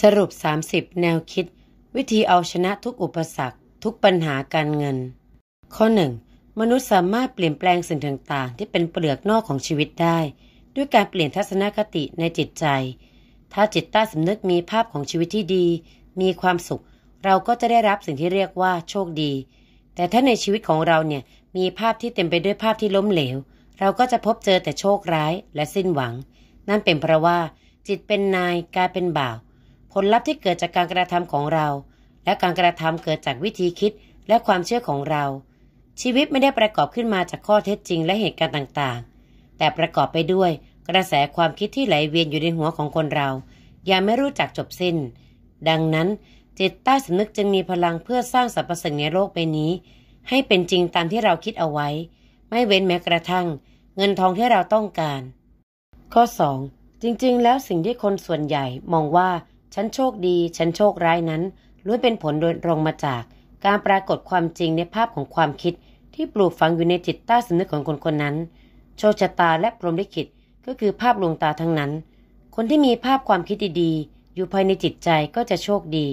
สรุป 30 แนวคิด วิธีเอาชนะทุกอุปสรรค ทุกปัญหาการเงิน ข้อ 1. มนุษย์สามารถเปลี่ยนแปลงสิ่งต่างๆ ที่เป็นเปลือกนอกของชีวิตได้ ด้วยการเปลี่ยนทัศนคติในจิตใจ ถ้าจิตใต้สำนึกมีภาพของชีวิตที่ดี มีความสุข เราก็จะได้รับสิ่งที่เรียกว่าโชคดี แต่ถ้าในชีวิตของเราเนี่ย มีภาพที่เต็มไปด้วยภาพที่ล้มเหลว เราก็จะพบเจอแต่โชคร้ายและสิ้นหวัง นั่นเป็นเพราะว่า จิตเป็นนาย กายเป็นบ่าวผลลัพธ์ที่เกิดจากการกระทำของเรา และการกระทำเกิดจากวิธีคิดและความเชื่อของเรา ชีวิตไม่ได้ประกอบขึ้นมาจากข้อเท็จจริง และเหตุการณ์ต่าง ๆ แต่ประกอบไปด้วยกระแสความคิดที่ไหลเวียนอยู่ในหัวของคนเรา อย่งไม่รู้จักจบสิ้น ดังนั้น จิตใต้สำนึกจึงมีพลังเพื่อสร้างสรรพสิ่งในโลกใบนี้ ให้เป็นจริงตามที่เราคิดเอาไว้ ไม่เว้นแม้กระทั่ง เงินทองที่เราต้องการ ข้อ 2. จริงๆ แล้วสิ่งที่คนส่วนใหญ่มองว่าฉันโชคดี ฉันโชคร้ายนั้นล้วนเป็นผลโดยตรงมาจาก การปรากฏความจริงในภาพของความคิดที่ปลูกฝังอยู่ในจิตใต้สำนึกของคนคนนั้น โชคชะตาและพรหมลิขิตก็คือภาพลวงตาทั้งนั้น คนที่มีภาพความคิดดีๆอยู่ภายในจิตใจก็จะโชคดี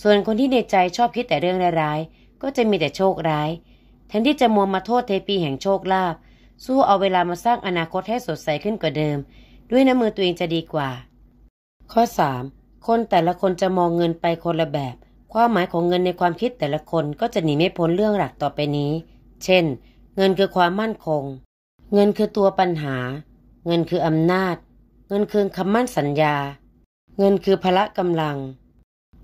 ส่วนคนที่ในใจชอบคิดแต่เรื่องร้ายๆก็จะมีแต่โชคร้าย แทนที่จะมัวมาโทษเทปีแห่งโชคลาภ สู้เอาเวลามาสร้างอนาคตให้สดใสขึ้นกว่าเดิม ด้วยน้ำมือตัวเองจะดีกว่า ข้อ 3คนแต่ละคนจะมองเงินไปคนละแบบ ความหมายของเงินในความคิดแต่ละคนก็จะหนีไม่พ้นเรื่องหลักต่อไปนี้ เช่น เงินคือความมั่นคง เงินคือตัวปัญหา เงินคืออำนาจ เงินคือคำมั่นสัญญา เงินคือพละกำลัง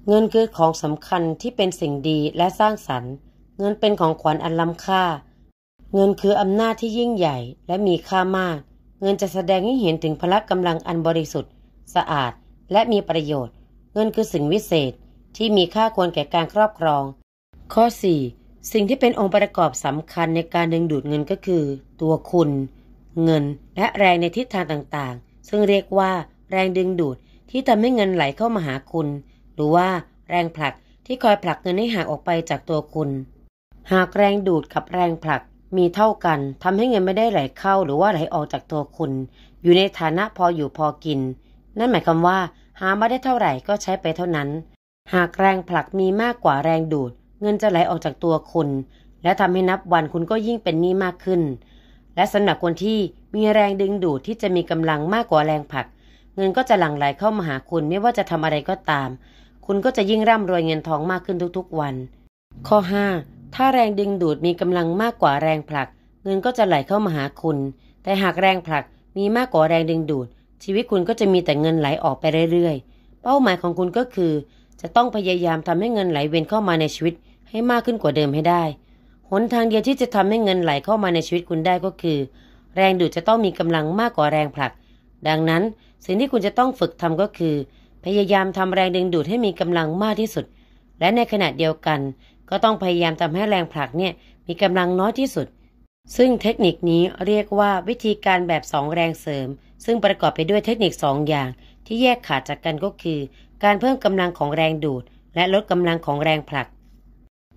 เงินคือของสำคัญที่เป็นสิ่งดีและสร้างสรรค์ เงินเป็นของขวัญอันล้ำค่า เงินคืออำนาจที่ยิ่งใหญ่และมีค่ามาก เงินจะแสดงให้เห็นถึงพละกำลังอันบริสุทธิ์ สะอาดและมีประโยชน์ เงินคือสิ่งวิเศษที่มีค่าควรแก่การครอบครอง ข้อ 4. สิ่งที่เป็นองค์ประกอบสำคัญในการดึงดูดเงินก็คือ ตัวคุณ เงิน และแรงในทิศทางต่างๆ ซึ่งเรียกว่าแรงดึงดูดที่ทำให้เงินไหลเข้ามาหาคุณ หรือว่าแรงผลักที่คอยผลักเงินให้ห่างออกไปจากตัวคุณ หากแรงดูดกับแรงผลัก มีเท่ากันทำให้เงินไม่ได้ไหลเข้าหรือว่าไหลออกจากตัวคุณ อยู่ในฐานะพออยู่พอกินนั่นหมายความว่า หามาได้เท่าไหร่ก็ใช้ไปเท่านั้น หากแรงผลักมีมากกว่าแรงดูด เงินจะไหลออกจากตัวคุณ และทำให้นับวันคุณก็ยิ่งเป็นหนี้มากขึ้น และสำหรับคนที่มีแรงดึงดูดที่จะมีกำลังมากกว่าแรงผลัก เงินก็จะหลั่งไหลเข้ามาหาคุณ ไม่ว่าจะทำอะไรก็ตาม คุณก็จะยิ่งร่ำรวยเงินทองมากขึ้นทุกๆ วัน ข้อ5ถ้าแรงดึงดูดมีกำลังมากกว่าแรงผลัก เงินก็จะไหลเข้ามาหาคุณ แต่หากแรงผลักมีมากกว่าแรงดึงดูดชีวิตคุณก็จะมีแต่เงินไหลออกไปเรื่อยๆ เป้าหมายของคุณก็คือ จะต้องพยายามทำให้เงินไหลเวียนเข้ามาในชีวิตให้มากขึ้นกว่าเดิมให้ได้ หนทางเดียวที่จะทำให้เงินไหลเข้ามาในชีวิตคุณได้ก็คือ แรงดูดจะต้องมีกำลังมากกว่าแรงผลัก ดังนั้น สิ่งที่คุณจะต้องฝึกทำก็คือ พยายามทำแรงดึงดูดให้มีกำลังมากที่สุด และในขณะเดียวกัน ก็ต้องพยายามทำให้แรงผลักเนี่ยมีกำลังน้อยที่สุด ซึ่งเทคนิคนี้เรียกว่าวิธีการแบบสองแรงเสริมซึ่งประกอบไปด้วยเทคนิค 2 อย่างที่แยกขาดจากกันก็คือ การเพิ่มกำลังของแรงดูด และลดกำลังของแรงผลัก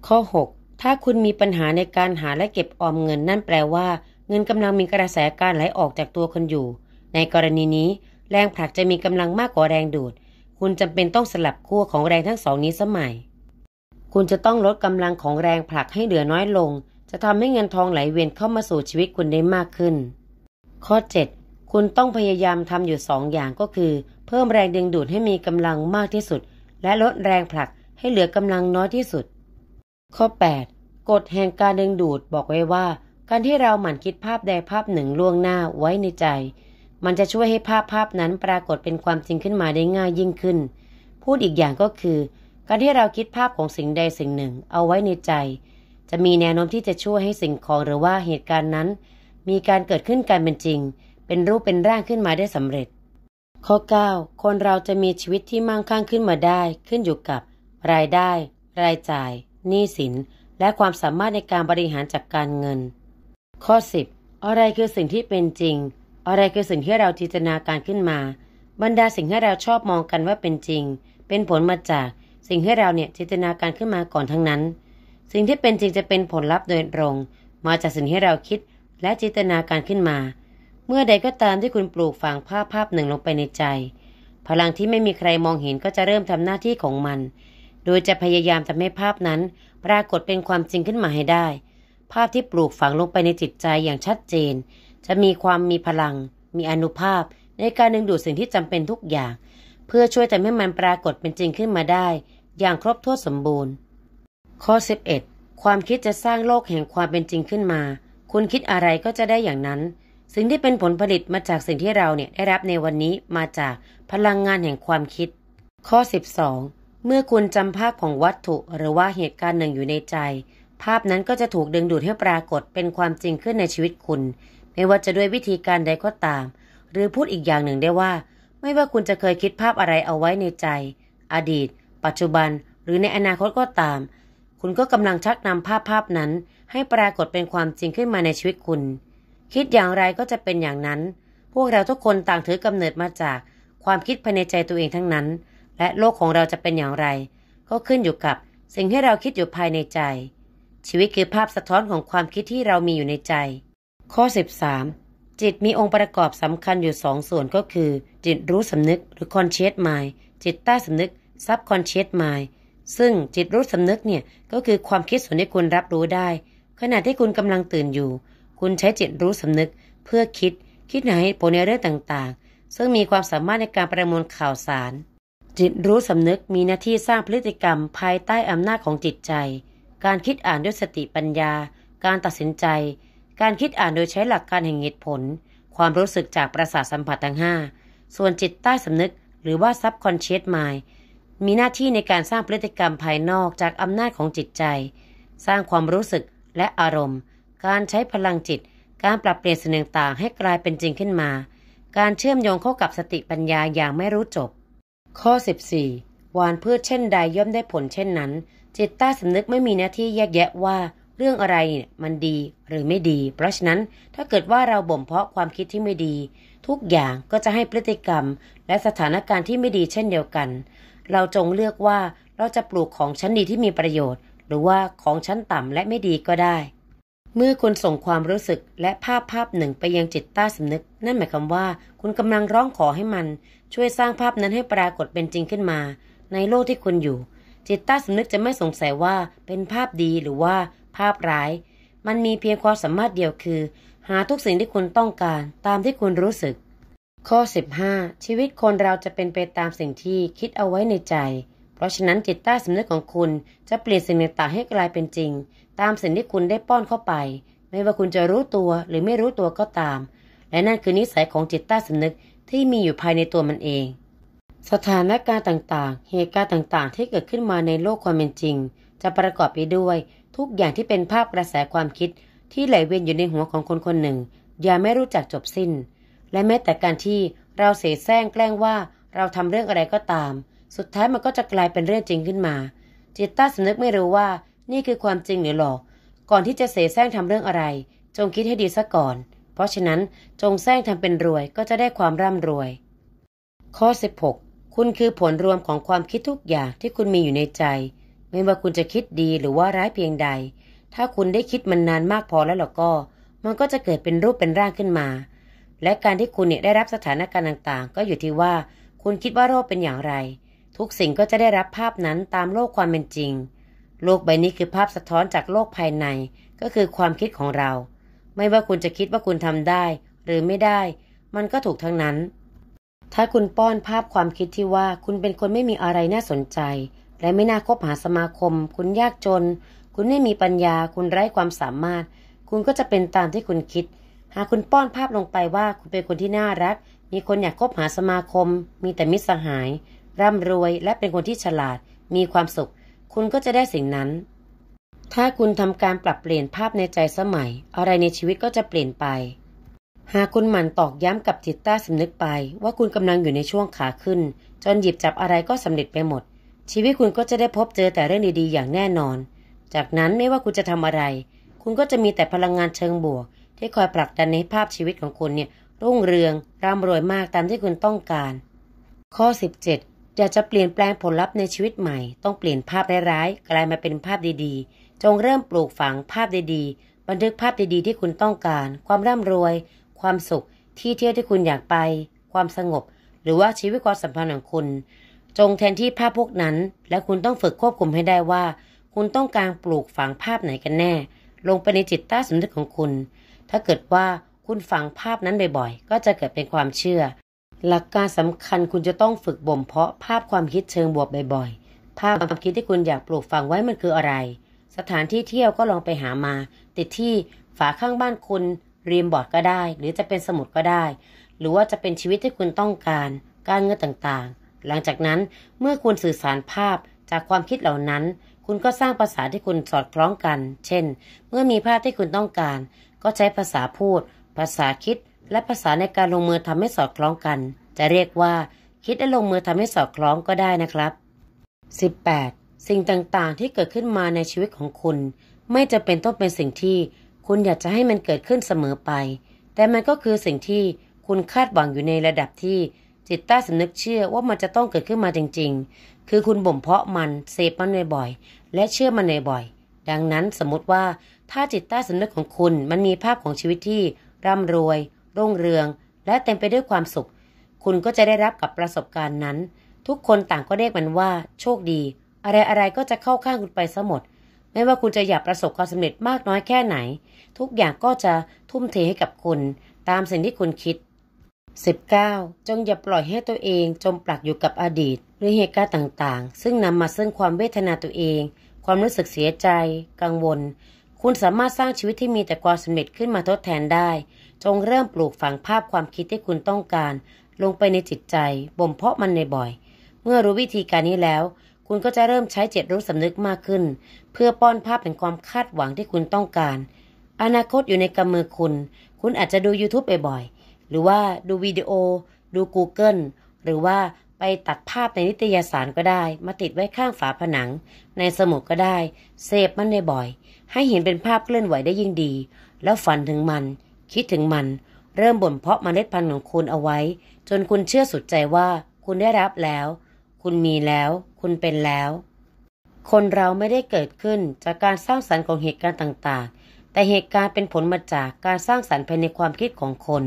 ข้อ 6 ถ้าคุณมีปัญหาในการหาและเก็บออมเงินนั่นแปลว่า เงินกำลังมีกระแสการไหลออกจากตัวคนอยู่ ในกรณีนี้ แรงผลักจะมีกำลังมากกว่าแรงดูด คุณจำเป็นต้องสลับขั้วของแรงทั้งสองนี้สมัยคุณจะต้องลดกำลังของแรงผลักให้เหลือน้อยลง จะทำให้เงินทองไหลเวียนเข้ามาสู่ชีวิตคุณได้มากขึ้น ข้อ 7คุณต้องพยายามทำอยู่สองอย่างก็คือ เพิ่มแรงดึงดูดให้มีกำลังมากที่สุด และลดแรงผลักให้เหลือกำลังน้อยที่สุด ข้อ8กฎแห่งการดึงดูดบอกไว้ว่า การที่เราหมั่นคิดภาพใดภาพหนึ่งล่วงหน้าไว้ในใจ มันจะช่วยให้ภาพภาพนั้นปรากฏเป็นความจริงขึ้นมาได้ง่ายยิ่งขึ้น พูดอีกอย่างก็คือ การที่เราคิดภาพของสิ่งใดสิ่งหนึ่ง เอาไว้ในใจ จะมีแนวโน้มที่จะช่วยให้สิ่งของหรือว่าเหตุการณ์นั้น มีการเกิดขึ้นการเป็นจริงเป็นรูปเป็นร่างขึ้นมาได้สำเร็จ ข้อ9คนเราจะมีชีวิตที่มั่งคั่งขึ้นมาได้ ขึ้นอยู่กับ รายได้ รายจ่ายหนี้สิน และความสามารถในการบริหารจัดกการเงิน ข้อ10 อะไรคือสิ่งที่เป็นจริง อะไรคือสิ่งที่เราจินตนาการขึ้นมา บรรดาสิ่งที่เราชอบมองกันว่าเป็นจริง เป็นผลมาจาก สิ่งที่เราเนี่ยจินตนาการขึ้นมาก่อนทั้งนั้น สิ่งที่เป็นจริงจะเป็นผลลัพธ์โดยตรง มาจากสิ่งที่เราคิดและจินตนาการขึ้นมาเมื่อใดก็ตามที่คุณปลูกฝังภาพภาพหนึ่งลงไปในใจ พลังที่ไม่มีใครมองเห็นก็จะเริ่มทำหน้าที่ของมัน โดยจะพยายามทำให้ภาพนั้น ปรากฏเป็นความจริงขึ้นมาให้ได้ ภาพที่ปลูกฝังลงไปในจิตใจอย่างชัดเจน จะมีความมีพลัง มีอนุภาพในการดึงดูดสิ่งที่จำเป็นทุกอย่าง เพื่อช่วยทำให้มันปรากฏเป็นจริงขึ้นมาได้ อย่างครบถ้วนสมบูรณ์ ข้อ11ความคิดจะสร้างโลกแห่งความเป็นจริงขึ้นมา คุณคิดอะไรก็จะได้อย่างนั้นสิ่งที่เป็นผลผลิตมาจากสิ่งที่เราเนี่ยได้รับในวันนี้มาจากพลังงานแห่งความคิด ข้อ12 เมื่อคุณจำภาพของวัตถุ หรือว่าเหตุการณ์หนึ่งอยู่ในใจ ภาพนั้นก็จะถูกดึงดูดให้ปรากฏเป็นความจริงขึ้นในชีวิตคุณ ไม่ว่าจะด้วยวิธีการใดก็ตาม หรือพูดอีกอย่างหนึ่งได้ว่า ไม่ว่าคุณจะเคยคิดภาพอะไรเอาไว้ในใจ อดีต ปัจจุบัน หรือในอนาคตก็ตาม คุณก็กำลังชักนำภาพภาพนั้น ให้ปรากฏเป็นความจริงขึ้นมาในชีวิตคุณคิดอย่างไรก็จะเป็นอย่างนั้น พวกเราทุกคนต่างถือกำเนิดมาจาก ความคิดภายในใจตัวเองทั้งนั้น และโลกของเราจะเป็นอย่างไร ก็ขึ้นอยู่กับ สิ่งที่เราคิดอยู่ภายในใจ ชีวิตคือภาพสะท้อนของความคิดที่เรามีอยู่ในใจ ข้อ13จิตมีองค์ประกอบสำคัญอยู่สองส่วนก็คือ จิตรู้สำนึกหรือ conscious mind จิตใต้สำนึก subconscious mind ซึ่งจิตรู้สำนึกเนี่ยก็คือความคิดส่วนที่คุณรับรู้ได้ ขณะที่คุณกำลังตื่นอยู่คุณใช้จิตรู้สำนึกเพื่อคิด คิดในโหตผลในเรื่องต่าง ๆ ซึ่งมีความสามารถในการประมวลข่าวสารจิตรู้สำนึกมีหน้าที่สร้างพฤติกรรมภายใต้อำนาจของจิตใจ การคิดอ่านด้วยสติปัญญา การตัดสินใจ การคิดอ่านโดยใช้หลักการแห่งเหตุผล ความรู้สึกจากประสาทสัมผัสทั้ง 5 ส่วนจิตใต้สำนึกหรือว่าซับคอนเชต o u s m มีหน้าที่ในการสร้างพฤติกรรมภายนอกจากอำนาจของจิตใจ สร้างความรู้สึกและอารมณ์การใช้พลังจิต การปรับเปลี่ยนสิ่งต่างให้กลายเป็นจริงขึ้นมา การเชื่อมโยงเข้ากับสติปัญญาอย่างไม่รู้จบ ข้อ 14หวานพืชเช่นใดย่อมได้ผลเช่นนั้น จิตใต้สำนึกไม่มีหน้าที่แยกแยะว่าเรื่องอะไรมันดีหรือไม่ดี เพราะฉะนั้นถ้าเกิดว่าเราบ่มเพาะความคิดที่ไม่ดี ทุกอย่างก็จะให้พฤติกรรมและสถานการณ์ที่ไม่ดีเช่นเดียวกัน เราจงเลือกว่าเราจะปลูกของชั้นดีที่มีประโยชน์ หรือว่าของชั้นต่ำและไม่ดีก็ได้เมื่อคุณส่งความรู้สึกและภาพภาพหนึ่งไปยังจิตใต้สำนึก นั่นหมายความว่า คุณกำลังร้องขอให้มัน ช่วยสร้างภาพนั้นให้ปรากฏเป็นจริงขึ้นมา ในโลกที่คุณอยู่ จิตใต้สำนึกจะไม่สงสัยว่าเป็นภาพดีหรือว่าภาพร้าย มันมีเพียงความสามารถเดียวคือ หาทุกสิ่งที่คุณต้องการ ตามที่คุณรู้สึก ข้อ15ชีวิตคนเราจะเป็นไปตามสิ่งที่คิดเอาไว้ในใจ เพราะฉะนั้นจิตใต้สำนึกของคุณจะเปลี่ยนสิ่งต่างๆให้กลายเป็นจริงตามสิ่งที่คุณได้ป้อนเข้าไป ไม่ว่าคุณจะรู้ตัวหรือไม่รู้ตัวก็ตาม และนั่นคือนิสัยของจิตใต้สำนึกที่มีอยู่ภายในตัวมันเอง สถานการณ์ต่าง ๆ เหตุการณ์ต่างๆที่เกิดขึ้นมาในโลกความเป็นจริงจะประกอบไปด้วย ทุกอย่างที่เป็นภาพกระแสความคิดที่ไหลเวียนอยู่ในหัวของคนคนหนึ่ง อย่าไม่รู้จักจบสิ้น และแม้แต่การที่เราเสแสร้งแกล้งว่าเราทำเรื่องอะไรก็ตาม สุดท้ายมันก็จะกลายเป็นเรื่องจริงขึ้นมา จิตใต้สำนึกไม่รู้ว่านี่คือความจริงหรือหลอก ก่อนที่จะเสแสร้งทำเรื่องอะไร จงคิดให้ดีซะก่อน เพราะฉะนั้น จงแสร้งทำเป็นรวยก็จะได้ความร่ำรวย ข้อ16คุณคือผลรวมของความคิดทุกอย่างที่คุณมีอยู่ในใจ ไม่ว่าคุณจะคิดดีหรือว่าร้ายเพียงใด ถ้าคุณได้คิดมันนานมากพอแล้วล่ะก็ มันก็จะเกิดเป็นรูปเป็นร่างขึ้นมา และการที่คุณเนี่ยได้รับสถานการณ์ต่าง ๆ ก็อยู่ที่ว่า คุณคิดว่าโลกเป็นอย่างไร ทุกสิ่งก็จะได้รับภาพนั้นตามโลกความเป็นจริงโลกใบนี้คือภาพสะท้อนจากโลกภายใน ก็คือความคิดของเรา ไม่ว่าคุณจะคิดว่าคุณทำได้ หรือไม่ได้ มันก็ถูกทั้งนั้น ถ้าคุณป้อนภาพความคิดที่ว่าคุณเป็นคนไม่มีอะไรน่าสนใจ และไม่น่าคบหาสมาคม คุณยากจน คุณไม่มีปัญญา คุณไร้ความสามารถ คุณก็จะเป็นตามที่คุณคิด หากคุณป้อนภาพลงไปว่า คุณเป็นคนที่น่ารักมีคนอยากคบหาสมาคม มีแต่มิตรสหาย ร่ำรวย และเป็นคนที่ฉลาด มีความสุขคุณก็จะได้สิ่งนั้น ถ้าคุณทำการปรับเปลี่ยนภาพในใจสมัย อะไรในชีวิตก็จะเปลี่ยนไป หากคุณหมั่นตอกย้ำกับจิตใต้สำนึกไป ว่าคุณกำลังอยู่ในช่วงขาขึ้น จนหยิบจับอะไรก็สำเร็จไปหมด ชีวิตคุณก็จะได้พบเจอแต่เรื่องดี ๆ อย่างแน่นอน จากนั้นไม่ว่าคุณจะทำอะไร คุณก็จะมีแต่พลังงานเชิงบวก ที่คอยผลักดันในภาพชีวิตของคุณเนี่ยรุ่งเรืองร่ำรวยมากตามที่คุณต้องการ ข้อ 17อยากจะเปลี่ยนแปลงผลลัพธ์ในชีวิตใหม่ ต้องเปลี่ยนภาพร้ายๆกลายมาเป็นภาพดีๆ จงเริ่มปลูกฝังภาพดีๆ บันทึกภาพดีๆ ที่คุณต้องการ ความร่ำรวย ความสุข ที่เที่ยวที่คุณอยากไป ความสงบหรือว่าชีวิตความสัมพันธ์ของคุณ จงแทนที่ภาพพวกนั้น และคุณต้องฝึกควบคุมให้ได้ว่า คุณต้องการปลูกฝังภาพไหนกันแน่ ลงไปในจิตใต้สำนึกของคุณ ถ้าเกิดว่าคุณฝังภาพนั้นบ่อยๆ ก็จะเกิดเป็นความเชื่อหลักการสำคัญคุณจะต้องฝึกบ่มเพาะภาพความคิดเชิงบวกบ่อยๆ ภาพความคิดที่คุณอยากปลูกฝังไว้มันคืออะไร สถานที่เที่ยวก็ลองไปหามา ติดที่ฝาข้างบ้านคุณเรียมบอร์ดก็ได้ หรือจะเป็นสมุดก็ได้หรือว่าจะเป็นชีวิตที่คุณต้องการ การเงินต่างๆ หลังจากนั้นเมื่อคุณสื่อสารภาพจากความคิดเหล่านั้น คุณก็สร้างภาษาที่คุณสอดคล้องกัน เช่น เมื่อมีภาพที่คุณต้องการ ก็ใช้ภาษาพูด ภาษาคิดและภาษาในการลงมือทำให้สอดคล้องกัน จะเรียกว่า คิด และลงมือทำให้สอดคล้องก็ได้นะครับ 18. สิ่งต่างๆ ที่เกิดขึ้นมาในชีวิตของคุณ ไม่จะเป็นต้องเป็นสิ่งที่คุณอยากจะให้มันเกิดขึ้นเสมอไป แต่มันก็คือสิ่งที่คุณคาดหวังอยู่ในระดับที่จิตใต้สำนึกเชื่อว่ามันจะต้องเกิดขึ้นมาจริง ๆ คือคุณบ่มเพาะมันเสพมันบ่อยๆและเชื่อมันบ่อยๆ ดังนั้นสมมติว่าถ้าจิตใต้สำนึกของคุณมันมีภาพของชีวิตที่ร่ำรวยรุ่งเรืองและเต็มไปด้วยความสุข คุณก็จะได้รับกับประสบการณ์นั้น ทุกคนต่างก็เรียกมันว่า โชคดี อะไรอะไรก็จะเข้าข้างคุณไปซะหมด ไม่ว่าคุณจะอยากประสบความสำเร็จมากน้อยแค่ไหน ทุกอย่างก็จะทุ่มเทให้กับคุณ ตามสิ่งที่คุณคิด 19. จงอย่าปล่อยให้ตัวเอง จมปลักอยู่กับอดีต หรือเหตุการณ์ต่างๆ ซึ่งนำมาซึ่งความเวทนาตัวเอง ความรู้สึกเสียใจ กังวล คุณสามารถสร้างชีวิตที่มีแต่ความสำเร็จขึ้นมาทดแทนได้จงเริ่มปลูกฝังภาพความคิดที่คุณต้องการ ลงไปในจิตใจ บ่มเพาะมันในบ่อย เมื่อรู้วิธีการนี้แล้ว คุณก็จะเริ่มใช้เจตรู้สำนึกมากขึ้น เพื่อป้อนภาพเป็นความคาดหวังที่คุณต้องการ อนาคตอยู่ในกำมือคุณ คุณอาจจะดู YouTube บ่อยๆหรือว่าดูวิดีโอ ดู Google หรือว่าไปตัดภาพในนิตยสารก็ได้มาติดไว้ข้างฝาผนัง ในสมุดก็ได้เสพมันในบ่อยให้เห็นเป็นภาพเคลื่อนไหวได้ยิ่งดี แล้วฝันถึงมันคิดถึงมันเริ่มบ่มเพาะเมล็ดพันธุ์ของคุณเอาไว้ จนคุณเชื่อสุดใจว่าคุณได้รับแล้ว คุณมีแล้ว คุณเป็นแล้ว คนเราไม่ได้เกิดขึ้นจากการสร้างสรรค์ของเหตุการณ์ต่างๆ แต่เหตุการณ์เป็นผลมาจากการสร้างสรรค์ภายในความคิดของคน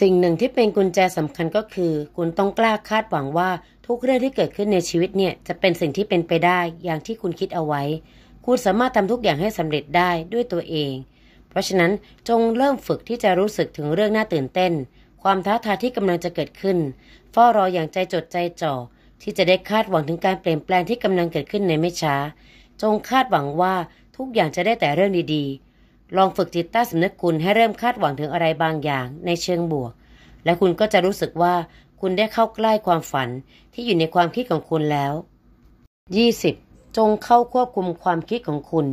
สิ่งหนึ่งที่เป็นกุญแจสำคัญก็คือคุณต้องกล้าคาดหวังว่า ทุกเรื่องที่เกิดขึ้นในชีวิตเนี่ยจะเป็นสิ่งที่เป็นไปได้อย่างที่คุณคิดเอาไว้ คุณสามารถทำทุกอย่างให้สำเร็จได้ด้วยตัวเองเพราะฉะนั้นจงเริ่มฝึกที่จะรู้สึกถึงเรื่องน่าตื่นเต้น ความท้าทายที่กำลังจะเกิดขึ้นเฝ้ารออย่างใจจดใจจ่อที่จะได้คาดหวังถึงการเปลี่ยนแปลงที่กำลังเกิดขึ้นในไม่ช้า จงคาดหวังว่าทุกอย่างจะได้แต่เรื่องดีๆ ลองฝึกจิตใต้สำนึกคุณให้เริ่มคาดหวังถึงอะไรบางอย่าง ในเชิงบวก และคุณก็จะรู้สึกว่าคุณได้เข้าใกล้ความฝันที่อยู่ในความคิดของคุณแล้ว 20. จงเข้าควบคุมความคิดของคุณ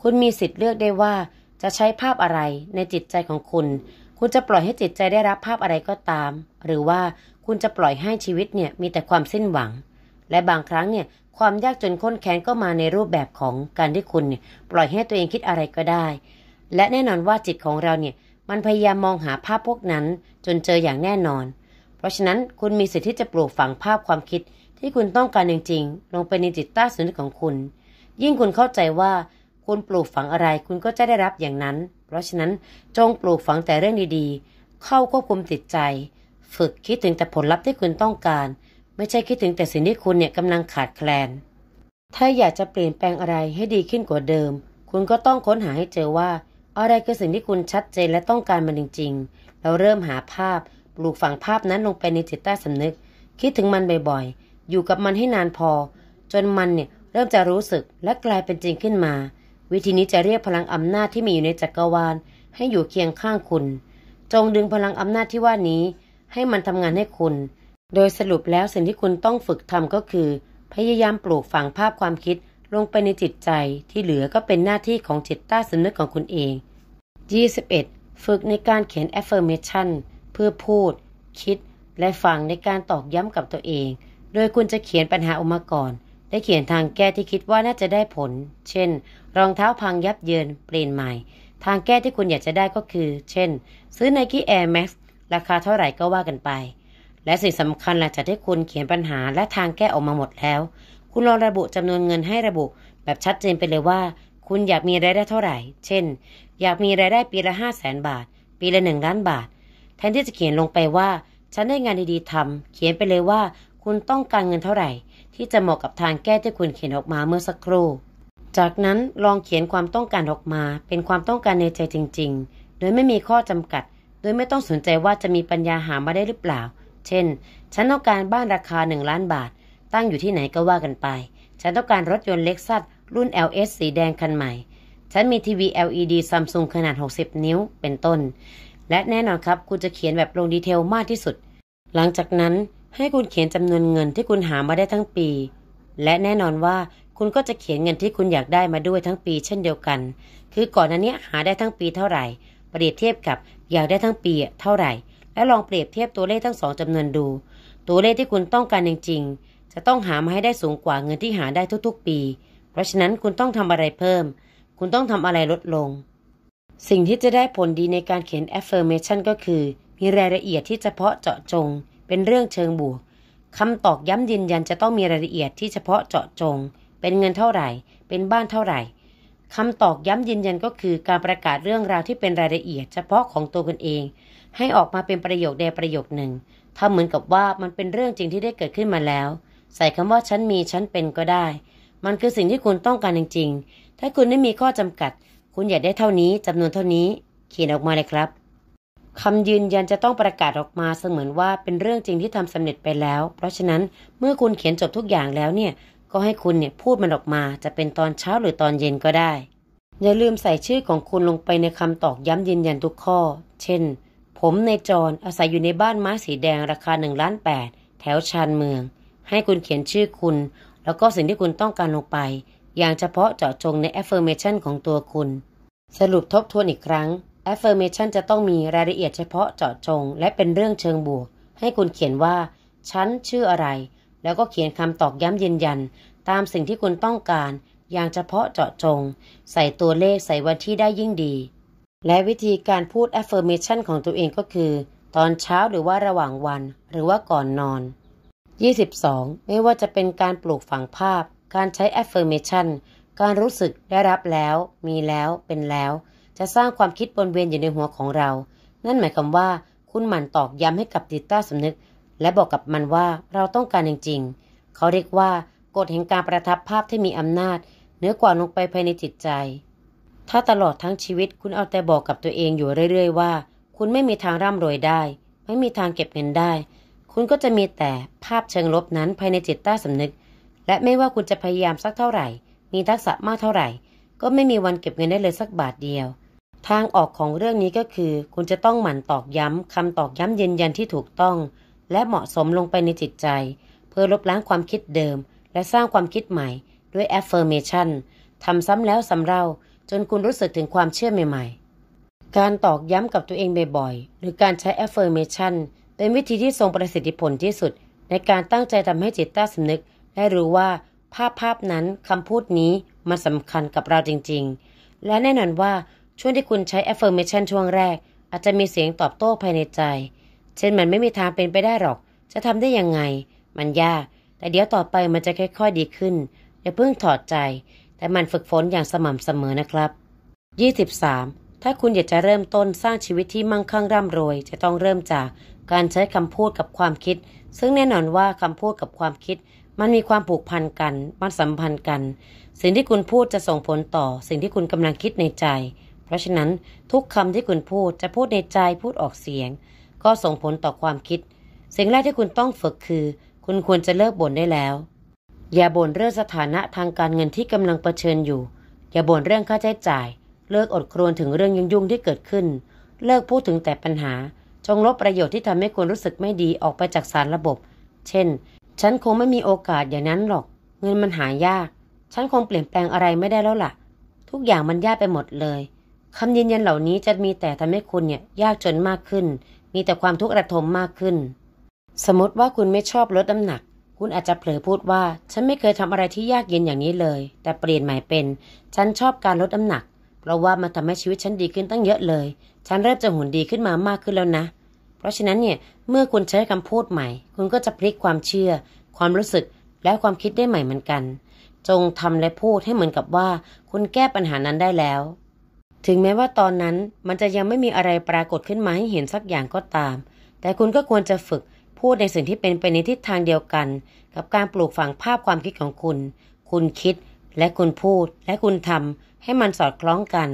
คุณมีสิทธิ์เลือกได้ว่าจะใช้ภาพอะไรในจิตใจของคุณ คุณจะปล่อยให้จิตใจได้รับภาพอะไรก็ตาม หรือว่าคุณจะปล่อยให้ชีวิตเนี่ยมีแต่ความสิ้นหวัง และบางครั้งเนี่ยความยากจนข้นแค้นก็มาในรูปแบบของการที่คุณเนี่ยปล่อยให้ตัวเองคิดอะไรก็ได้ และแน่นอนว่าจิตของเราเนี่ย มันพยายามมองหาภาพพวกนั้นจนเจออย่างแน่นอน เพราะฉะนั้นคุณมีสิทธิ์ที่จะปลูกฝังภาพความคิดที่คุณต้องการจริง ๆ ลงไปในจิตใต้สำนึกของคุณ ยิ่งคุณเข้าใจว่าคุณปลูกฝังอะไรคุณก็จะได้รับอย่างนั้น เพราะฉะนั้นจงปลูกฝังแต่เรื่องดีๆ เข้าควบคุมจิตใจ ฝึกคิดถึงแต่ผลลัพธ์ที่คุณต้องการ ไม่ใช่คิดถึงแต่สิ่งที่คุณเนี่ยกำลังขาดแคลน ถ้าอยากจะเปลี่ยนแปลงอะไรให้ดีขึ้นกว่าเดิม คุณก็ต้องค้นหาให้เจอว่า อะไรคือสิ่งที่คุณชัดเจนและต้องการมันจริงๆเราเริ่มหาภาพ ปลูกฝังภาพนั้นลงไปในจิตใต้สำนึก คิดถึงมันบ่อยๆ อยู่กับมันให้นานพอ จนมันเนี่ยเริ่มจะรู้สึกและกลายเป็นจริงขึ้นมาวิธีนี้จะเรียกพลังอำนาจที่มีอยู่ในจักรวาล ให้อยู่เคียงข้างคุณ จงดึงพลังอำนาจที่ว่านี้ให้มันทำงานให้คุณ โดยสรุปแล้วสิ่งที่คุณต้องฝึกทำก็คือ พยายามปลูกฝังภาพความคิดลงไปในจิตใจที่เหลือก็เป็นหน้าที่ของจิตใต้สำนึกของคุณเอง 21. ฝึกในการเขียน affirmation เพื่อพูด คิด และฟังในการตอกย้ำกับตัวเอง โดยคุณจะเขียนปัญหาออกมาก่อน ได้เขียนทางแก้ที่คิดว่าน่าจะได้ผล เช่นรองเท้าพังยับเยินเปลี่ยนใหม่ ทางแก้ที่คุณอยากจะได้ก็คือ เช่น ซื้อ Nike Air Max ราคาเท่าไหร่ก็ว่ากันไป และสิ่งสำคัญหลังจากที่คุณเขียนปัญหาและทางแก้ออกมาหมดแล้ว คุณลองระบุจำนวนเงินให้ระบุแบบชัดเจนไปเลยว่า คุณอยากมีรายได้เท่าไหร่ เช่น อยากมีรายได้ปีละห0 0 0สนบาท ปีละหนึ่งล้านบาท แทนที่จะเขียนลงไปว่าฉันได้งานดีๆทำเขียนไปเลยว่าคุณต้องการเงินเท่าไหร่ ที่จะเหมาะกับทางแก้ที่คุณเขียนออกมาเมื่อสักครู่จากนั้นลองเขียนความต้องการออกมา เป็นความต้องการในใจจริงๆ โดยไม่มีข้อจำกัด โดยไม่ต้องสนใจว่าจะมีปัญญาหามาได้หรือเปล่า เช่น ฉันต้องการบ้านราคาหนึ่งล้านบาท ตั้งอยู่ที่ไหนก็ว่ากันไป ฉันต้องการรถยนต์เล็กซัสรุ่น LS สีแดงคันใหม่ ฉันมีทีวี LED ซัมซุงขนาด 60 นิ้วเป็นต้น และแน่นอนครับคุณจะเขียนแบบลงดีเทลมากที่สุด หลังจากนั้นให้คุณเขียนจำนวนเงินที่คุณหามาได้ทั้งปี และแน่นอนว่าคุณก็จะเขียนเงินที่คุณอยากได้มาด้วยทั้งปี เช่นเดียวกัน คือก่อนนั้นเนี้ยหาได้ทั้งปีเท่าไหร่ เปรียบเทียบกับอยากได้ทั้งปีเท่าไหร่ และลองเปรียบเทียบตัวเลขทั้งสองจำนวนดู ตัวเลขที่คุณต้องการจริง ๆ จะต้องหามาให้ได้สูงกว่าเงินที่หาได้ทุกๆปี เพราะฉะนั้นคุณต้องทำอะไรเพิ่ม คุณต้องทำอะไรลดลง สิ่งที่จะได้ผลดีในการเขียน affirmation ก็คือ มีรายละเอียดที่เฉพาะเจาะจง เป็นเรื่องเชิงบวกคำตอกย้ำยืนยันจะต้องมีรายละเอียดที่เฉพาะเจาะจงเป็นเงินเท่าไหร่ เป็นบ้านเท่าไหร่คำตอกย้ำยืนยันก็คือการประกาศเรื่องราวที่เป็นรายละเอียด เฉพาะของตัวคุณเอง ให้ออกมาเป็นประโยคใดประโยคหนึ่งทำเหมือนกับว่ามันเป็นเรื่องจริงที่ได้เกิดขึ้นมาแล้ว ใส่คำว่าฉันมีฉันเป็นก็ได้ มันคือสิ่งที่คุณต้องการจริงๆ ถ้าคุณไม่มีข้อจำกัด คุณอยากได้เท่านี้จำนวนเท่านี้เขียนออกมาเลยครับคำยืนยันจะต้องประกาศออกมาเสมือนว่าเป็นเรื่องจริงที่ทำสำเร็จไปแล้ว เพราะฉะนั้นเมื่อคุณเขียนจบทุกอย่างแล้วเนี่ยก็ให้คุณเนี่ยพูดมันออกมาจะเป็นตอนเช้าหรือตอนเย็นก็ได้ อย่าลืมใส่ชื่อของคุณลงไปในคำตอกย้ำยืนยันทุกข้อ เช่น ผมในจร อาศัยอยู่ในบ้านไม้สีแดงราคาหนึ่งล้านแปดแถวชานเมือง ให้คุณเขียนชื่อคุณ แล้วก็สิ่งที่คุณต้องการลงไป อย่างเฉพาะเจาะจงใน affirmation ของตัวคุณ สรุปทบทวนอีกครั้ง affirmation จะต้องมีรายละเอียดเฉพาะเจาะจงและเป็นเรื่องเชิงบวกให้คุณเขียนว่าฉันชื่ออะไรแล้วก็เขียนคำตอกย้ำยืนยัน ตามสิ่งที่คุณต้องการ อย่างเฉพาะเจาะจง ใส่ตัวเลขใส่วันที่ได้ยิ่งดี และวิธีการพูด affirmation ของตัวเองก็คือ ตอนเช้าหรือว่าระหว่างวัน หรือว่าก่อนนอน 22. ไม่ว่าจะเป็นการปลูกฝังภาพ การใช้ affirmation การรู้สึกได้รับแล้ว มีแล้ว เป็นแล้ว จะสร้างความคิดบนเวียนอยู่ในหัวของเรา นั่นหมายความว่า คุณหมั่นตอกย้ำให้กับจิตใต้สำนึกและบอกกับมันว่าเราต้องการจริงๆเขาเรียกว่ากฎแห่งการประทับภาพที่มีอำนาจเหนือกว่าลงไปภายในจิตใจ ถ้าตลอดทั้งชีวิตคุณเอาแต่บอกกับตัวเองอยู่เรื่อยๆ ว่า คุณไม่มีทางร่ำรวยได้ ไม่มีทางเก็บเงินได้ คุณก็จะมีแต่ภาพเชิงลบนั้นภายในจิตใต้สำนึก และไม่ว่าคุณจะพยายามสักเท่าไหร่ มีทักษะมากเท่าไหร่ ก็ไม่มีวันเก็บเงินได้เลยสักบาทเดียว ทางออกของเรื่องนี้ก็คือ คุณจะต้องหมั่นตอกย้ำคำตอกย้ำยืนยันที่ถูกต้องและเหมาะสมลงไปในจิตใจ เพื่อลบล้างความคิดเดิม และสร้างความคิดใหม่ด้วย affirmation ทำซ้ำแล้ว ซ้ำเล่า จนคุณรู้สึกถึงความเชื่อใหม่ ๆ การตอกย้ำกับตัวเองบ่อยๆหรือการใช้ affirmation เป็นวิธีที่ทรงประสิทธิผลที่สุด ในการตั้งใจทำให้จิตใต้สำนึก ได้รู้ว่าภาพภาพนั้นคำพูดนี้มันสำคัญกับเราจริง ๆและแน่นอนว่าช่วงที่คุณใช้ affirmation ช่วงแรก อาจจะมีเสียงตอบโต้ภายในใจเช่นมันไม่มีทางเป็นไปได้หรอก จะทำได้ยังไง มันยาก แต่เดี๋ยวต่อไปมันจะค่อยๆดีขึ้น อย่าเพิ่งถอดใจ แต่มันฝึกฝนอย่างสม่ำเสมอนะครับ 23. ถ้าคุณอยากจะเริ่มต้นสร้างชีวิตที่มั่งคั่งร่ำรวย จะต้องเริ่มจากการใช้คำพูดกับความคิด ซึ่งแน่นอนว่าคำพูดกับความคิด มันมีความผูกพันกัน มันสัมพันธ์กัน สิ่งที่คุณพูดจะส่งผลต่อ สิ่งที่คุณกำลังคิดในใจ เพราะฉะนั้นทุกคำที่คุณพูดจะพูดในใจ พูดออกเสียงก็ส่งผลต่อความคิด สิ่งแรกที่คุณต้องฝึกคือ คุณควรจะเลิกบ่นได้แล้ว อย่าบ่นเรื่องสถานะทางการเงินที่กำลังเผชิญอยู่ อย่าบ่นเรื่องค่าใช้จ่าย เลิกอดครวญถึงเรื่องยุ่งๆที่เกิดขึ้น เลิกพูดถึงแต่ปัญหาจงลบประโยชน์ที่ทำให้คุณรู้สึกไม่ดีออกไปจากสารระบบ เช่น ฉันคงไม่มีโอกาสอย่างนั้นหรอก เงินมันหายาก ฉันคงเปลี่ยนแปลงอะไรไม่ได้แล้วล่ะ ทุกอย่างมันยากไปหมดเลยคำยืนยันเหล่านี้จะมีแต่ทำให้คุณเนี่ยยากจนมากขึ้นมีแต่ความทุกข์ระทมมากขึ้น สมมติว่าคุณไม่ชอบลดน้ำหนัก คุณอาจจะเผลอพูดว่า ฉันไม่เคยทำอะไรที่ยากเย็นอย่างนี้เลย แต่เปลี่ยนใหม่เป็น ฉันชอบการลดน้ำหนัก เพราะว่ามันทำให้ชีวิตฉันดีขึ้นตั้งเยอะเลย ฉันเริ่มจะหุ่นดีขึ้นมามากขึ้นแล้วนะ เพราะฉะนั้นเนี่ย เมื่อคุณใช้คำพูดใหม่ คุณก็จะพลิกความเชื่อ ความรู้สึก และความคิดได้ใหม่เหมือนกัน จงทำและพูดให้เหมือนกับว่า คุณแก้ปัญหานั้นได้แล้วถึงแม้ว่าตอนนั้นมันจะยังไม่มีอะไรปรากฏขึ้นมาให้เห็นสักอย่างก็ตาม แต่คุณก็ควรจะฝึกพูดในสิ่งที่เป็นไปในทิศทางเดียวกัน กับการปลูกฝังภาพความคิดของคุณ คุณคิดและคุณพูดและคุณทำให้มันสอดคล้องกัน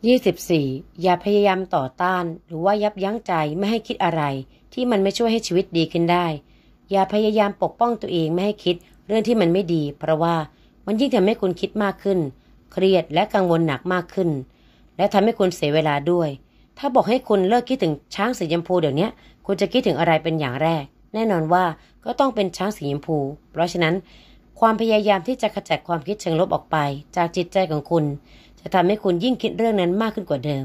24. อย่าพยายามต่อต้านหรือว่ายับยั้งใจไม่ให้คิดอะไรที่มันไม่ช่วยให้ชีวิตดีขึ้นได้ อย่าพยายามปกป้องตัวเองไม่ให้คิดเรื่องที่มันไม่ดีเพราะว่ามันยิ่งทำให้คุณคิดมากขึ้นเครียดและกังวลหนักมากขึ้น และทำให้คุณเสียเวลาด้วย ถ้าบอกให้คุณเลิกคิดถึงช้างสีชมพูเดี๋ยวนี้คุณจะคิดถึงอะไรเป็นอย่างแรก แน่นอนว่าก็ต้องเป็นช้างสีชมพู เพราะฉะนั้น ความพยายามที่จะขจัดความคิดเชิงลบออกไปจากจิตใจของคุณ จะทำให้คุณยิ่งคิดเรื่องนั้นมากขึ้นกว่าเดิม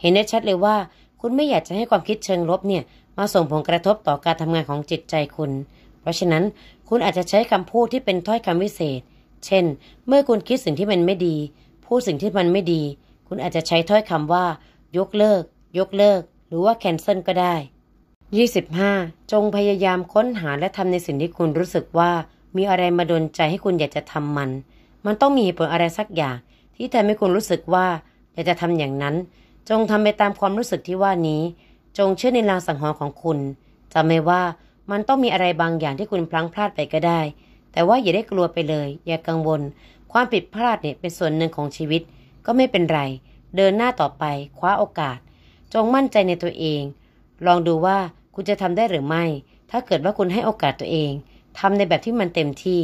เห็นได้ชัดเลยว่าคุณไม่อยากจะให้ความคิดเชิงลบเนี่ยมาส่งผลกระทบต่อการทำงานของจิตใจคุณ เพราะฉะนั้นคุณอาจจะใช้คำพูดที่เป็นถ้อยคำวิเศษเช่น เมื่อคุณคิดสิ่งที่มันไม่ดี พูดสิ่งที่มันไม่ดี คุณอาจจะใช้ถ้อยคำว่า ยกเลิก ยกเลิก หรือว่าแคนเซิลก็ได้ 25. จงพยายามค้นหาและทำในสิ่งที่คุณรู้สึกว่ามีอะไรมาดนใจให้คุณอยากจะทำมัน มันต้องมีผลอะไรสักอย่าง ที่ทำให้คุณรู้สึกว่า อยากจะทำอย่างนั้น จงทำไปตามความรู้สึกที่ว่านี้ จงเชื่อในลางสังหรณ์ของคุณจำไว้ว่ามันต้องมีอะไรบางอย่างที่คุณพลั้งพลาดไปก็ได้แต่ว่าอย่าได้กลัวไปเลยอย่ากังวล ความผิดพลาดเนี่ยเป็นส่วนหนึ่งของชีวิตก็ไม่เป็นไร เดินหน้าต่อไป คว้าโอกาสจงมั่นใจในตัวเอง ลองดูว่าคุณจะทำได้หรือไม่ ถ้าเกิดว่าคุณให้โอกาสตัวเอง ทำในแบบที่มันเต็มที่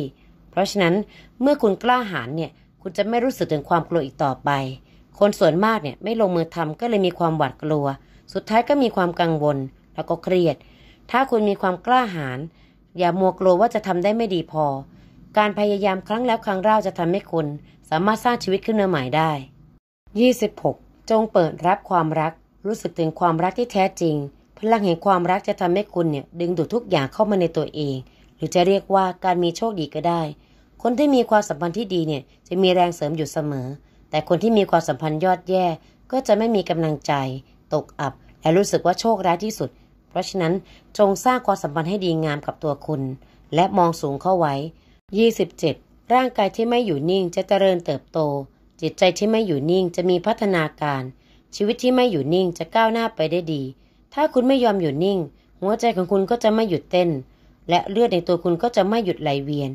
เพราะฉะนั้นเมื่อคุณกล้าหาญเนี่ย คุณจะไม่รู้สึกถึงความกลัวอีกต่อไป คนส่วนมากเนี่ยไม่ลงมือทำก็เลยมีความหวาดกลัว สุดท้ายก็มีความกังวล แล้วก็เครียด ถ้าคุณมีความกล้าหาญอย่ามัวกลัวว่าจะทำได้ไม่ดีพอ การพยายามครั้งแล้วครั้งเล่าจะทำให้คุณ สามารถสร้างชีวิตขึ้นมาใหม่ได้26จงเปิดรับความรัก รู้สึกถึงความรักที่แท้จริง พลังแห่งความรักจะทำให้คุณเนี่ยดึงดูดทุกอย่างเข้ามาในตัวเอง หรือจะเรียกว่าการมีโชคดีก็ได้ คนที่มีความสัมพันธ์ที่ดีเนี่ยจะมีแรงเสริมอยู่เสมอ แต่คนที่มีความสัมพันธ์ยอดแย่ก็จะไม่มีกำลังใจ ตกอับ และรู้สึกว่าโชคร้ายที่สุดเพราะฉะนั้นจงสร้างความสัมพันธ์ให้ดีงามกับตัวคุณ และมองสูงเข้าไว้ 27 ร่างกายที่ไม่อยู่นิ่งจะเจริญเติบโต จิตใจที่ไม่อยู่นิ่งจะมีพัฒนาการ ชีวิตที่ไม่อยู่นิ่งจะก้าวหน้าไปได้ดี ถ้าคุณไม่ยอมอยู่นิ่ง หัวใจของคุณก็จะไม่หยุดเต้น และเลือดในตัวคุณก็จะไม่หยุดไหลเวียน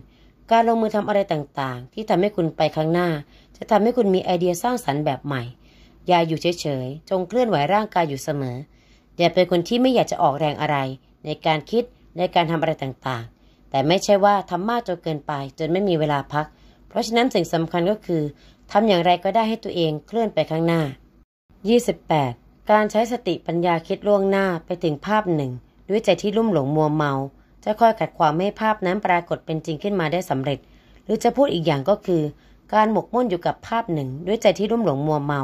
การลงมือทำอะไรต่างๆ ที่ทำให้คุณไปข้างหน้า จะทำให้คุณมีไอเดียสร้างสรรค์แบบใหม่ อย่าอยู่เฉยๆจงเคลื่อนไหวร่างกายอยู่เสมออย่าเป็นคนที่ไม่อยากจะออกแรงอะไร ในการคิดในการทำอะไรต่างๆ แต่ไม่ใช่ว่าทำมากจนเกินไป จนไม่มีเวลาพัก เพราะฉะนั้นสิ่งสำคัญก็คือ ทำอย่างไรก็ได้ให้ตัวเองเคลื่อนไปข้างหน้า 28. การใช้สติปัญญาคิดล่วงหน้าไปถึงภาพหนึ่ง ด้วยใจที่ลุ่มหลงมัวเมา จะค่อยขัดความไม่ภาพนั้นปรากฏเป็นจริงขึ้นมาได้สำเร็จ หรือจะพูดอีกอย่างก็คือ การหมกมุ่นอยู่กับภาพหนึ่งด้วยใจที่ลุ่มหลงมัวเมา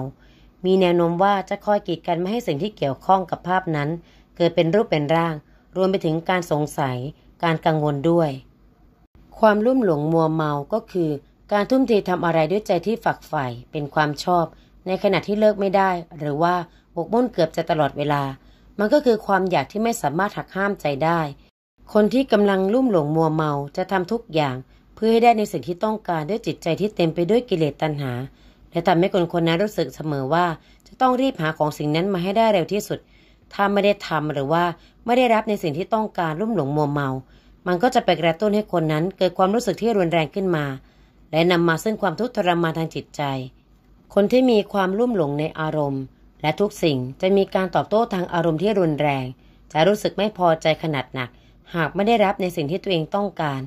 มีแนวโน้มว่าจะคอยกีดกันไม่ให้สิ่งที่เกี่ยวข้องกับภาพนั้น เกิดเป็นรูปเป็นร่าง รวมไปถึงการสงสัย การกังวลด้วย ความลุ่มหลงมัวเมาก็คือ การทุ่มเททำอะไรด้วยใจที่ฝักใฝ่เป็นความชอบ ในขณะที่เลิกไม่ได้ หรือว่าบกมุ่นเกือบจะตลอดเวลา มันก็คือความอยากที่ไม่สามารถหักห้ามใจได้ คนที่กำลังลุ่มหลงมัวเมาจะทำทุกอย่าง เพื่อให้ได้ในสิ่งที่ต้องการด้วยจิตใจที่เต็มไปด้วยกิเลสตัณหาและทำให้คนคนนั้นรู้สึกเสมอว่า จะต้องรีบหาของสิ่งนั้นมาให้ได้เร็วที่สุด ถ้าไม่ได้ทำหรือว่าไม่ได้รับในสิ่งที่ต้องการรุ่มหลงมัวเมา มันก็จะไปกระตุ้นให้คนนั้น เกิดความรู้สึกที่รุนแรงขึ้นมา และนำมาซึ่งความทุกข์ทรมานทางจิตใจ คนที่มีความรุ่มหลงในอารมณ์ และทุกสิ่งจะมีการตอบโต้ทางอารมณ์ที่รุนแรง จะรู้สึกไม่พอใจขนาดหนัก หากไม่ได้รับในสิ่งที่ตัวเองต้องการ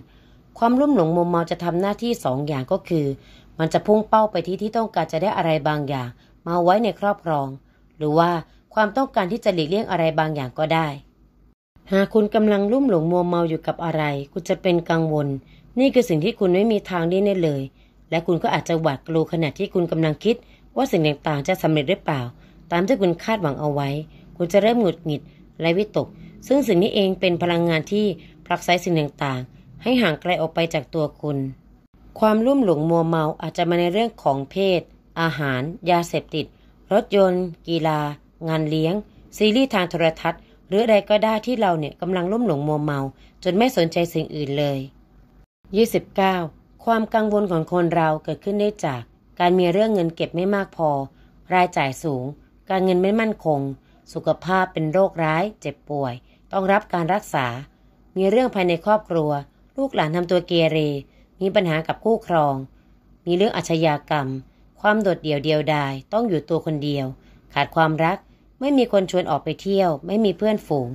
ความรุ่มหลงมัวเมาจะทำหน้าที่สองอย่างก็คือมันจะพุ่งเป้าไปที่ที่ต้องการจะได้อะไรบางอย่าง มาไว้ในครอบครอง หรือว่าความต้องการที่จะหลีกเลี่ยงอะไรบางอย่างก็ได้ หากคุณกำลังลุ่มหลงมัวเมาอยู่กับอะไร คุณจะเป็นกังวล นี่คือสิ่งที่คุณไม่มีทางได้แน่เลย และคุณก็อาจจะหวาดกลัวขณะที่คุณกำลังคิด ว่าสิ่งต่างๆจะสำเร็จหรือเปล่า ตามที่คุณคาดหวังเอาไว้ คุณจะเริ่มหงุดหงิดและวิตก ซึ่งสิ่งนี้เองเป็นพลังงานที่ผลักไสสิ่งต่าง ๆ ให้ห่างไกลออกไปจากตัวคุณความลุ่มหลงมัวเมาอาจจะมาในเรื่องของเพศ อาหาร ยาเสพติด รถยนต์ กีฬา งานเลี้ยงซีรีส์ทางโทรทัศน์ หรืออะไรก็ได้ที่เราเนี่ยกำลังลุ่มหลงมัวเมาจนไม่สนใจสิ่งอื่นเลย 29. ความกังวลของคนเราเกิดขึ้นได้จาก การมีเรื่องเงินเก็บไม่มากพอ รายจ่ายสูง การเงินไม่มั่นคง สุขภาพเป็นโรคร้าย เจ็บป่วย ต้องรับการรักษา มีเรื่องภายในครอบครัว ลูกหลานทำตัวเกเรมีปัญหากับคู่ครอง มีเรื่องอาชญากรรม ความโดดเดี่ยวเดียวดาย ต้องอยู่ตัวคนเดียว ขาดความรัก ไม่มีคนชวนออกไปเที่ยว ไม่มีเพื่อนฝูง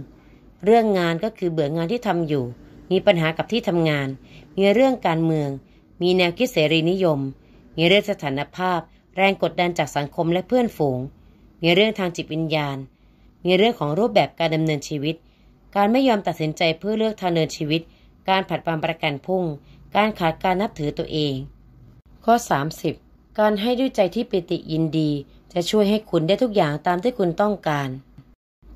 เรื่องงานก็คือเบื่องานที่ทำอยู่ มีปัญหากับที่ทำงาน มีเรื่องการเมือง มีแนวคิดเสรีนิยม มีเรื่องสถานภาพ แรงกดดันจากสังคมและเพื่อนฝูง มีเรื่องทางจิตวิญญาณ มีเรื่องของรูปแบบการดำเนินชีวิต การไม่ยอมตัดสินใจเพื่อเลือกทางเดินชีวิต การผัดความประกันพุ่งการขาดการนับถือตัวเอง ข้อ 30 การให้ด้วยใจที่ปิติยินดี จะช่วยให้คุณได้ทุกอย่างตามที่คุณต้องการ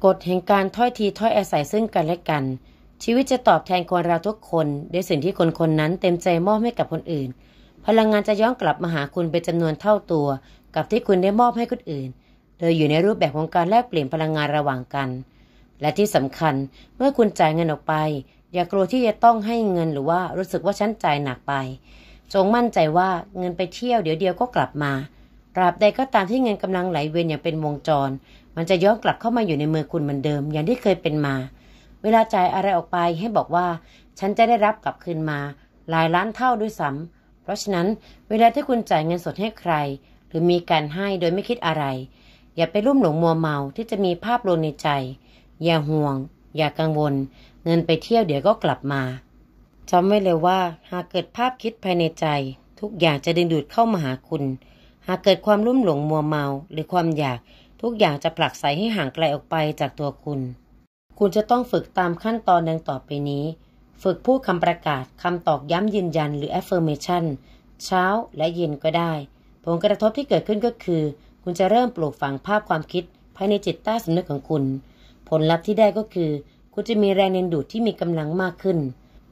กฎแห่งการถ้อยทีถ้อยอาศัยซึ่งกันและกัน ชีวิตจะตอบแทนคนเราทุกคนด้วยสิ่งที่คนคนนั้นเต็มใจมอบให้กับคนอื่น พลังงานจะย้อนกลับมาหาคุณเป็นจำนวนเท่าตัวกับที่คุณได้มอบให้คนอื่น โดยอยู่ในรูปแบบของการแลกเปลี่ยนพลังงานระหว่างกัน และที่สำคัญเมื่อคุณจ่ายเงินออกไปอย่ากลัวที่จะต้องให้เงินหรือว่ารู้สึกว่าฉันจ่ายหนักไป จงมั่นใจว่าเงินไปเที่ยวเดี๋ยวเดียวก็กลับมาตราบใดก็ตามที่เงินกำลังไหลเวียนอย่างเป็นวงจร มันจะย้อนกลับเข้ามาอยู่ในมือคุณเหมือนเดิมอย่างที่เคยเป็นมา เวลาจ่ายอะไรออกไปให้บอกว่า ฉันจะได้รับกลับคืนมา หลายล้านเท่าด้วยซ้ำ เพราะฉะนั้น เวลาที่คุณจ่ายเงินสดให้ใคร หรือมีการให้โดยไม่คิดอะไร อย่าไปรุ่มหลงมัวเมาที่จะมีภาพลวงในใจอย่าห่วง อย่ากังวลเงินไปเที่ยว เดี๋ยวก็กลับมาจำไว้เลยว่า หากเกิดภาพคิดภายในใจ ทุกอย่างจะดึงดูดเข้ามาหาคุณ หากเกิดความรุ่มหลงมัวเมา หรือความอยากทุกอย่างจะผลักใสให้ห่างไกลออกไปจากตัวคุณ คุณจะต้องฝึกตามขั้นตอนดังต่อไปนี้ ฝึกพูดคำประกาศคำตอกย้ำยืนยันหรือ affirmation เช้าและเย็นก็ได้ผลกระทบที่เกิดขึ้นก็คือ คุณจะเริ่มปลูกฝังภาพความคิดภายในจิตใต้สำนึกของคุณ ผลลัพธ์ที่ได้ก็คือคุณจะมีแรงเดินดูดที่มีกำลังมากขึ้น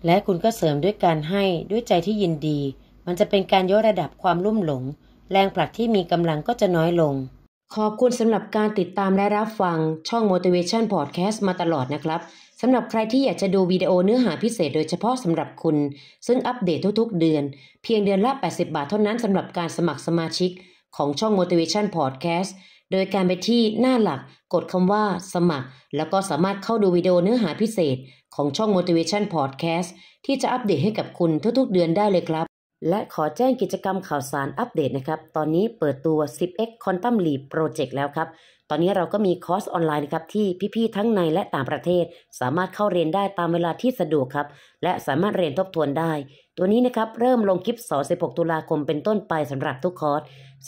และคุณก็เสริมด้วยการให้ด้วยใจที่ยินดี มันจะเป็นการยกระดับความลุ่มหลง แรงผลักที่มีกำลังก็จะน้อยลง ขอบคุณสำหรับการติดตามและรับฟังช่อง motivation podcast มาตลอดนะครับ สำหรับใครที่อยากจะดูวิดีโอเนื้อหาพิเศษโดยเฉพาะสำหรับคุณ ซึ่งอัปเดตทุก ๆเดือน เพียงเดือนละ 80 บาทเท่านั้นสำหรับการสมัครสมาชิก ของช่อง motivation podcast โดยการไปที่หน้าหลักกดคำว่าสมัคร แล้วก็สามารถเข้าดูวิดีโอเนื้อหาพิเศษของช่อง motivation podcast ที่จะอัปเดตให้กับคุณทุกๆเดือนได้เลยครับ และขอแจ้งกิจกรรมข่าวสารอัปเดตนะครับ ตอนนี้เปิดตัว 10x Quantum Leap Project แล้วครับ ตอนนี้เราก็มีคอร์สออนไลน์นะครับ ที่พี่ๆทั้งในและต่างประเทศสามารถเข้าเรียนได้ตามเวลาที่สะดวกครับและสามารถเรียนทบทวนได้ตัวนี้นะครับ เริ่มลงคลิปสอน16 ตุลาคมเป็นต้นไปสำหรับทุกคอร์ส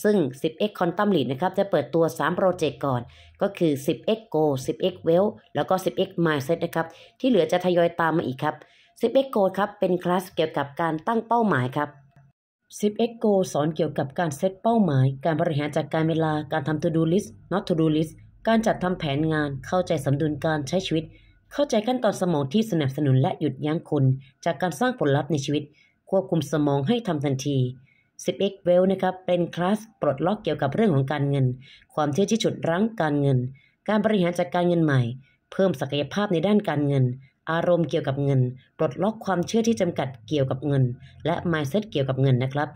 ซึ่ง 10x Quantum Leap นะครับ จะเปิดตัว 3 โปรเจกต์ก่อน ก็คือ 10x Go 10x Well แล้วก็ 10x Mindset นะครับ ที่เหลือจะทยอยตามมาอีกครับ 10x Go ครับ เป็นคลาสเกี่ยวกับการตั้งเป้าหมายครับ 10x Go สอนเกี่ยวกับการเซตเป้าหมาย การบริหารจัดการเวลาการทำ to do list not to do list การจัดทำแผนงาน เข้าใจสมดุลการใช้ชีวิตเข้าใจขั้นตอนสมองที่สนับสนุนและหยุดยั้งคุณ จากการสร้างผลลัพธ์ในชีวิต ควบคุมสมองให้ทำทันที 10x Well นะครับ เป็นคลาสปลดล็อกเกี่ยวกับเรื่องของการเงิน ความเชื่อที่ฉุดรั้งการเงิน การบริหารจัดการเงินใหม่ เพิ่มศักยภาพในด้านการเงิน อารมณ์เกี่ยวกับเงิน ปลดล็อกความเชื่อที่จำกัดเกี่ยวกับเงิน และ mindset เกี่ยวกับเงินนะครับ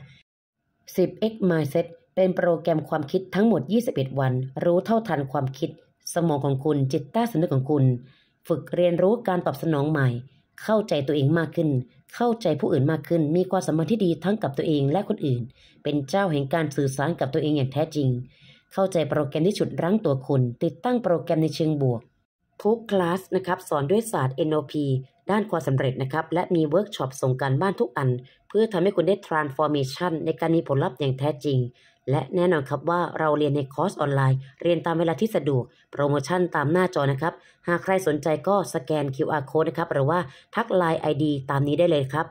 10x mindset เป็นโปรแกรมความคิดทั้งหมด21 วัน รู้เท่า ทันความคิด สมองของคุณจิตใต้สำนึกของคุณฝึกเรียนรู้การตอบสนองใหม่ เข้าใจตัวเองมากขึ้น เข้าใจผู้อื่นมากขึ้น มีความสมารถที่ดีทั้งกับตัวเองและคนอื่น เป็นเจ้าแห่งการสื่อสารกับตัวเองอย่างแท้จริง เข้าใจโปรแกรมที่ฉุดรั้งตัวคุณ ติดตั้งโปรแกรมในเชิงบวก ทุกคลาสนะครับสอนด้วยศาสตร์ NLP ด้านความสำเร็จนะครับ และมีเวิร์กช็อปส่งการบ้านทุกอัน เพื่อทำให้คุณได้ทรานส์ฟอร์เมชันในการมีผลลัพธ์อย่างแท้จริงและแน่นอนครับว่าเราเรียนในคอร์สออนไลน์ เรียนตามเวลาที่สะดวกโปรโมชั่นตามหน้าจอนะครับ หากใครสนใจก็สแกน QR code นะครับ หรือว่าทัก Line ID ตามนี้ได้เลยครับ